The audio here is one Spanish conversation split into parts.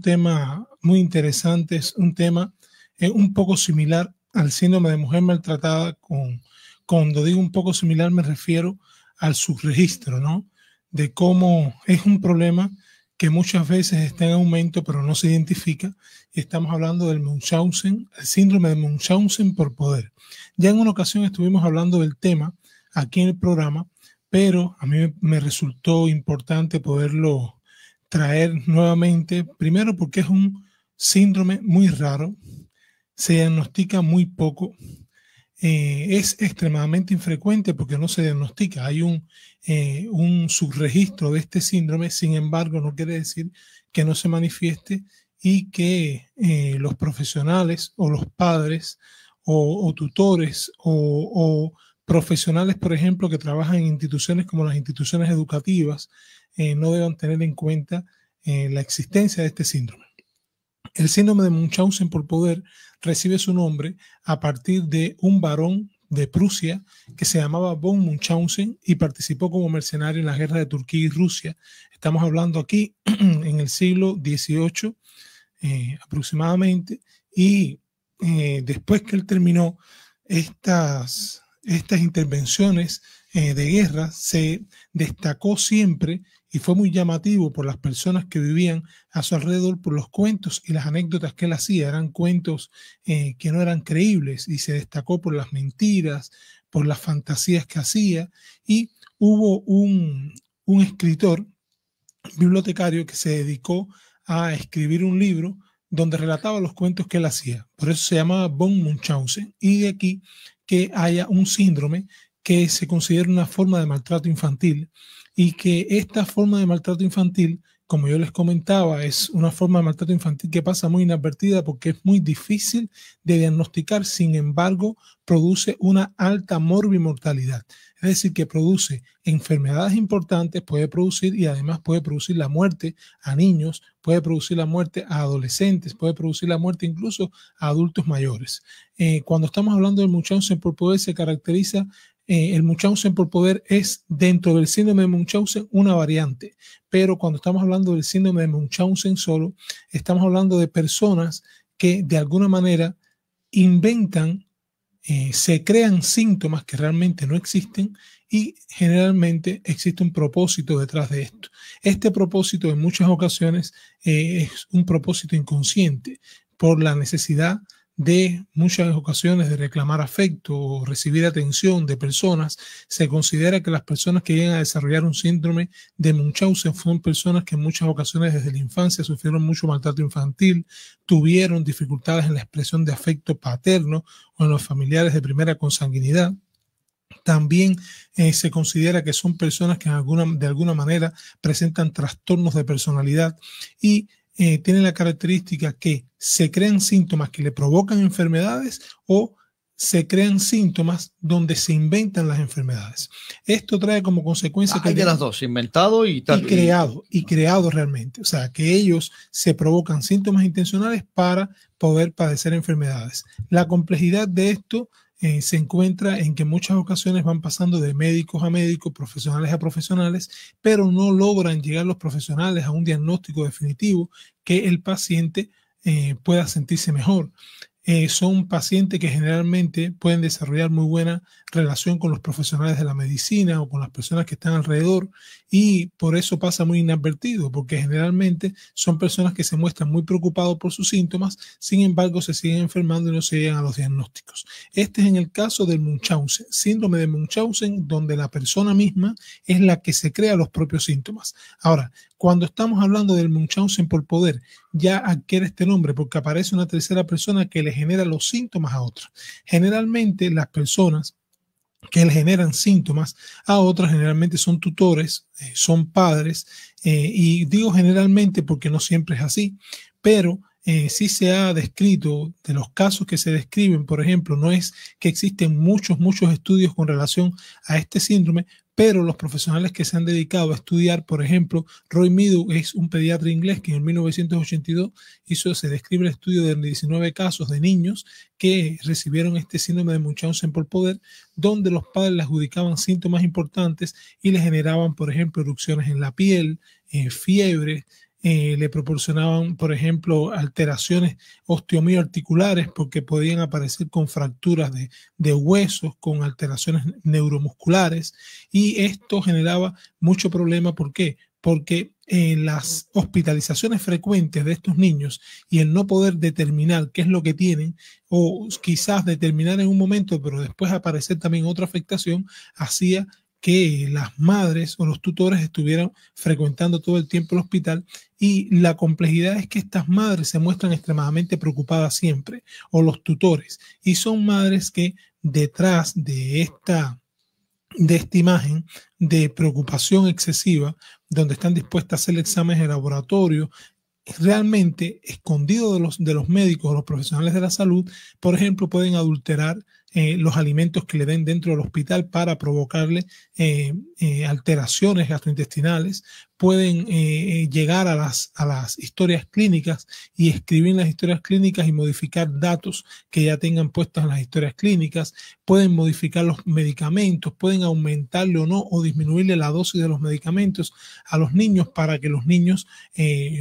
tema muy interesante, es un tema eh, un poco similar al síndrome de mujer maltratada. Con, cuando digo un poco similar me refiero al subregistro, ¿no? De cómo es un problema que muchas veces está en aumento pero no se identifica. Y estamos hablando del Munchausen, el síndrome de Munchausen por poder. Ya en una ocasión estuvimos hablando del tema aquí en el programa, pero a mí me resultó importante poderlo traer nuevamente, primero porque es un síndrome muy raro, se diagnostica muy poco, eh, es extremadamente infrecuente porque no se diagnostica. Hay eh, un, subregistro de este síndrome, sin embargo, no quiere decir que no se manifieste y que eh, los profesionales o los padres o, tutores o, profesionales, por ejemplo, que trabajan en instituciones como las instituciones educativas, eh, no deben tener en cuenta eh, la existencia de este síndrome. El síndrome de Munchausen por poder recibe su nombre a partir de un varón de Prusia que se llamaba von Munchausen y participó como mercenario en la guerra de Turquía y Rusia. Estamos hablando aquí en el siglo XVIII eh, aproximadamente y después que él terminó estas, estas intervenciones eh, de guerra se destacó siempre y fue muy llamativo por las personas que vivían a su alrededor, por los cuentos y las anécdotas que él hacía. Eran cuentos eh, que no eran creíbles y se destacó por las mentiras, por las fantasías que hacía. Y hubo un, un escritor, bibliotecario, que se dedicó a escribir un libro donde relataba los cuentos que él hacía. Por eso se llamaba Von Munchausen. Y de aquí que haya un síndrome que se considera una forma de maltrato infantil y que esta forma de maltrato infantil, como yo les comentaba, es una forma de maltrato infantil que pasa muy inadvertida porque es muy difícil de diagnosticar, sin embargo, produce una alta morbimortalidad, es decir, que produce enfermedades importantes, puede producir y además puede producir la muerte a niños, puede producir la muerte a adolescentes, puede producir la muerte incluso a adultos mayores. Eh, cuando estamos hablando del Munchausen por poder, se caracteriza eh, el Munchausen por poder es dentro del síndrome de Munchausen una variante, pero cuando estamos hablando del síndrome de Munchausen solo, estamos hablando de personas que de alguna manera inventan, eh, se crean síntomas que realmente no existen y generalmente existe un propósito detrás de esto. Este propósito en muchas ocasiones eh, es un propósito inconsciente por la necesidad de muchas ocasiones de reclamar afecto o recibir atención de personas, se considera que las personas que llegan a desarrollar un síndrome de Munchausen son personas que en muchas ocasiones desde la infancia sufrieron mucho maltrato infantil, tuvieron dificultades en la expresión de afecto paterno o en los familiares de primera consanguinidad. También eh, se considera que son personas que de alguna manera presentan trastornos de personalidad y eh, tiene la característica que se crean síntomas que le provocan enfermedades o se crean síntomas donde se inventan las enfermedades. Esto trae como consecuencia ah, que hay de las dos, inventado y, tal, y creado y creado realmente, o sea, que ellos se provocan síntomas intencionales para poder padecer enfermedades. La complejidad de esto eh, se encuentra en que muchas ocasiones van pasando de médicos a médicos, profesionales a profesionales, pero no logran llegar los profesionales a un diagnóstico definitivo que el paciente eh, pueda sentirse mejor. Eh, son pacientes que generalmente pueden desarrollar muy buena relación con los profesionales de la medicina o con las personas que están alrededor y por eso pasa muy inadvertido, porque generalmente son personas que se muestran muy preocupados por sus síntomas, sin embargo se siguen enfermando y no se llegan a los diagnósticos. Este es en el caso del Munchausen, síndrome de Munchausen, donde la persona misma es la que se crea los propios síntomas. Ahora, cuando estamos hablando del Munchausen por poder, ya adquiere este nombre porque aparece una tercera persona que le genera los síntomas a otros. Generalmente las personas que le generan síntomas a otras generalmente son tutores, eh, son padres, eh, y digo generalmente porque no siempre es así, pero si eh, sí se ha descrito, de los casos que se describen, por ejemplo, no es que existen muchos, muchos estudios con relación a este síndrome, pero los profesionales que se han dedicado a estudiar, por ejemplo, Roy Midu es un pediatra inglés que en 1982 hizo, se describe el estudio de 19 casos de niños que recibieron este síndrome de Munchausen por poder, donde los padres le adjudicaban síntomas importantes y le generaban, por ejemplo, erupciones en la piel, eh, fiebre, eh, le proporcionaban, por ejemplo, alteraciones osteomioarticulares porque podían aparecer con fracturas de, huesos, con alteraciones neuromusculares y esto generaba mucho problema. ¿Por qué? Porque en eh, las hospitalizaciones frecuentes de estos niños y el no poder determinar qué es lo que tienen o quizás determinar en un momento, pero después aparecer también otra afectación, hacía que las madres o los tutores estuvieran frecuentando todo el tiempo el hospital y la complejidad es que estas madres se muestran extremadamente preocupadas siempre, o los tutores, y son madres que detrás de esta, de esta imagen de preocupación excesiva, donde están dispuestas a hacer exámenes de laboratorio, realmente escondido de los, de los médicos o los profesionales de la salud, por ejemplo, pueden adulterar eh, los alimentos que le den dentro del hospital para provocarle eh, eh, alteraciones gastrointestinales, pueden llegar a las, a las historias clínicas y escribir las historias clínicas y modificar datos que ya tengan puestas en las historias clínicas, pueden modificar los medicamentos, pueden aumentarle o no o disminuirle la dosis de los medicamentos a los niños para que los niños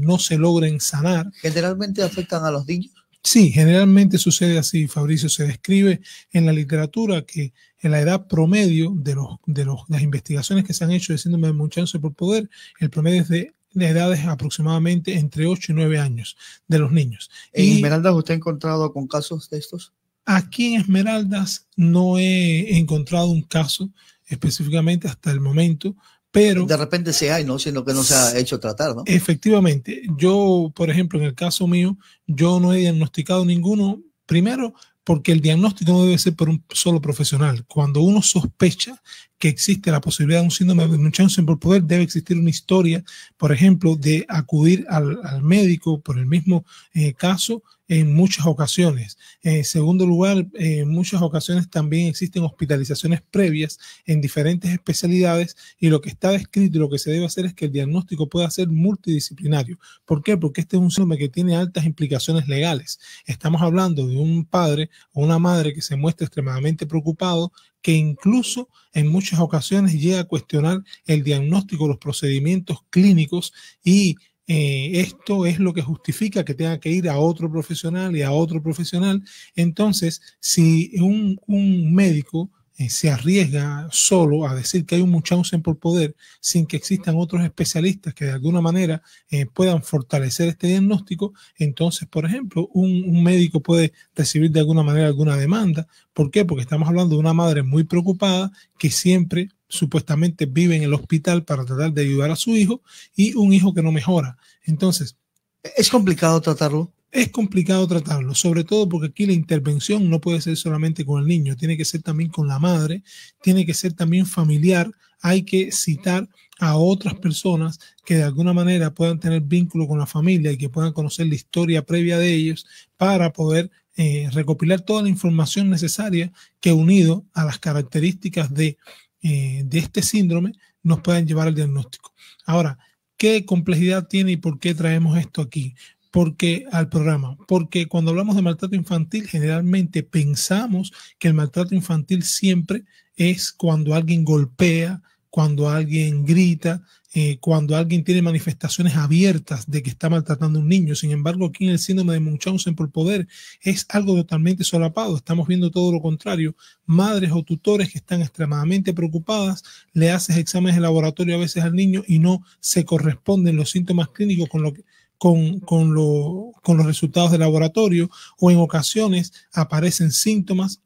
no se logren sanar. Generalmente afectan a los niños. Sí, generalmente sucede así, Fabricio. Se describe en la literatura que en la edad promedio de, los, las investigaciones que se han hecho de síndrome de por poder, el promedio es de, de edades aproximadamente entre 8 y 9 años de los niños. ¿En Esmeraldas usted ha encontrado con casos de estos? Aquí en Esmeraldas no he encontrado un caso específicamente hasta el momento, de repente se hay, ¿no? Sino que no se ha hecho tratar, ¿no? Efectivamente. Yo, por ejemplo, en el caso mío, yo no he diagnosticado ninguno. Primero, porque el diagnóstico no debe ser por un solo profesional. Cuando uno sospecha que existe la posibilidad de un síndrome de Munchausen por poder, debe existir una historia, por ejemplo, de acudir al, médico por el mismo eh, caso en muchas ocasiones. En segundo lugar, en muchas ocasiones también existen hospitalizaciones previas en diferentes especialidades y lo que está descrito y lo que se debe hacer es que el diagnóstico pueda ser multidisciplinario. ¿Por qué? Porque este es un síndrome que tiene altas implicaciones legales. Estamos hablando de un padre o una madre que se muestra extremadamente preocupado que incluso en muchas ocasiones llega a cuestionar el diagnóstico, los procedimientos clínicos y eh, esto es lo que justifica que tenga que ir a otro profesional y a otro profesional. Entonces, si un médico eh, se arriesga solo a decir que hay un en por poder sin que existan otros especialistas que de alguna manera eh, puedan fortalecer este diagnóstico, entonces, por ejemplo, un, un, médico puede recibir de alguna manera alguna demanda. ¿Por qué? Porque estamos hablando de una madre muy preocupada que siempre supuestamente vive en el hospital para tratar de ayudar a su hijo y un hijo que no mejora. Entonces... Es complicado tratarlo. Es complicado tratarlo, sobre todo porque aquí la intervención no puede ser solamente con el niño, tiene que ser también con la madre, tiene que ser también familiar, hay que citar a otras personas que de alguna manera puedan tener vínculo con la familia y que puedan conocer la historia previa de ellos para poder eh, recopilar toda la información necesaria que unido a las características de, eh, de este síndrome nos puedan llevar al diagnóstico. Ahora, ¿qué complejidad tiene y por qué traemos esto aquí? porque al programa, porque cuando hablamos de maltrato infantil generalmente pensamos que el maltrato infantil siempre es cuando alguien golpea, cuando alguien grita, eh, cuando alguien tiene manifestaciones abiertas de que está maltratando a un niño. Sin embargo, aquí en el síndrome de Munchausen por poder es algo totalmente solapado. Estamos viendo todo lo contrario. Madres o tutores que están extremadamente preocupadas, le haces exámenes de laboratorio a veces al niño y no se corresponden los síntomas clínicos con lo que, con, con, con los resultados de laboratorio o en ocasiones aparecen síntomas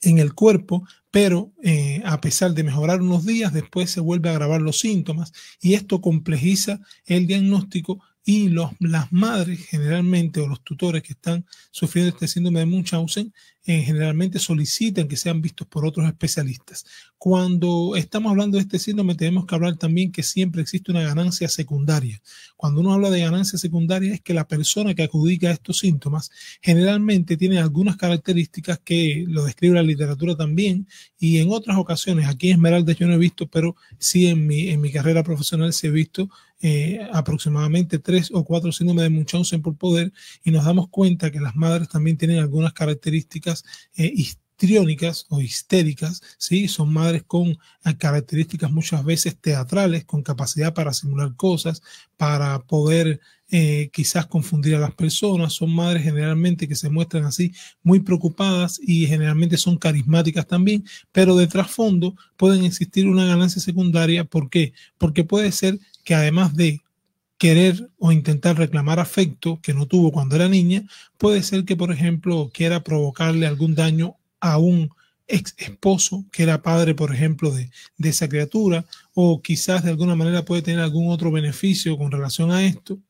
en el cuerpo, pero eh, a pesar de mejorar unos días, después se vuelve a agravar los síntomas y esto complejiza el diagnóstico y los, las madres generalmente o los tutores que están sufriendo este síndrome de Munchausen generalmente solicitan que sean vistos por otros especialistas. Cuando estamos hablando de este síndrome, tenemos que hablar también que siempre existe una ganancia secundaria. Cuando uno habla de ganancia secundaria es que la persona que adjudica estos síntomas generalmente tiene algunas características que lo describe la literatura también y en otras ocasiones, aquí en Esmeralda yo no he visto, pero sí en mi, en mi carrera profesional se he visto eh, aproximadamente tres o cuatro síndromes de Munchausen por poder y nos damos cuenta que las madres también tienen algunas características eh, histriónicas o histéricas, ¿sí? son madres con eh, características muchas veces teatrales, con capacidad para simular cosas, para poder eh, quizás confundir a las personas, son madres generalmente que se muestran así muy preocupadas y generalmente son carismáticas también, pero de trasfondo pueden existir una ganancia secundaria. ¿Por qué? Porque puede ser que además de querer o intentar reclamar afecto que no tuvo cuando era niña, puede ser que, por ejemplo, quiera provocarle algún daño a un ex esposo que era padre, por ejemplo, de, esa criatura, o quizás de alguna manera puede tener algún otro beneficio con relación a esto.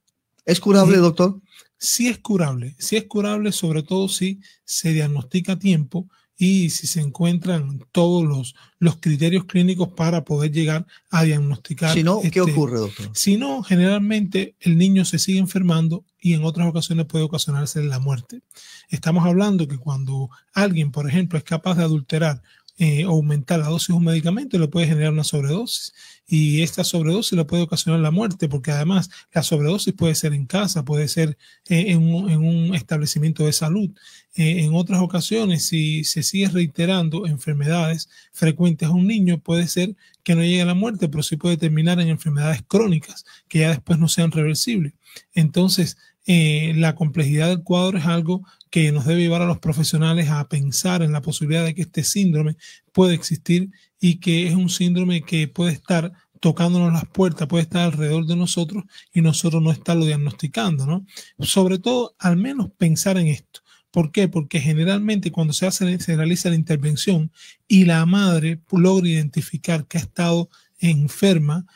¿Es curable, doctor? Sí es curable, sí es curable, sobre todo si se diagnostica a tiempo, y si se encuentran todos los, los criterios clínicos para poder llegar a diagnosticar. Si no, ¿qué este, ocurre, doctor? Si no, generalmente el niño se sigue enfermando y en otras ocasiones puede ocasionarse la muerte. Estamos hablando que cuando alguien, por ejemplo, es capaz de adulterar eh, aumentar la dosis de un medicamento le puede generar una sobredosis. Y esta sobredosis le puede ocasionar la muerte, porque además la sobredosis puede ser en casa, puede ser eh, en, un, establecimiento de salud. Eh, en otras ocasiones, si se sigue reiterando enfermedades frecuentes a un niño, puede ser que no llegue a la muerte, pero sí puede terminar en enfermedades crónicas, que ya después no sean reversibles. Entonces, la complejidad del cuadro es algo que nos debe llevar a los profesionales a pensar en la posibilidad de que este síndrome puede existir y que es un síndrome que puede estar tocándonos las puertas, puede estar alrededor de nosotros y nosotros no estarlo diagnosticando, ¿no? Sobre todo, al menos pensar en esto. ¿Por qué? Porque generalmente cuando se hace, realiza la intervención y la madre logra identificar que ha estado enferma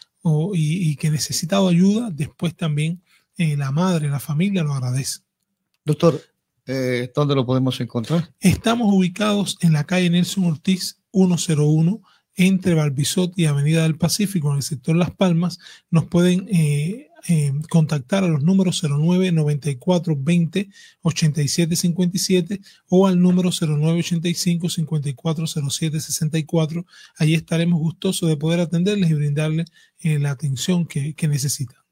y, que ha necesitado ayuda, después también eh, la madre, la familia lo agradece. Doctor, eh, ¿dónde lo podemos encontrar? Estamos ubicados en la calle Nelson Ortiz 101 entre Barbizot y Avenida del Pacífico, en el sector Las Palmas, nos pueden eh, eh, contactar a los números 09 94 20 87 57 o al número 09 85 54 07 64. Allí estaremos gustosos de poder atenderles y brindarles la atención que, que necesitan.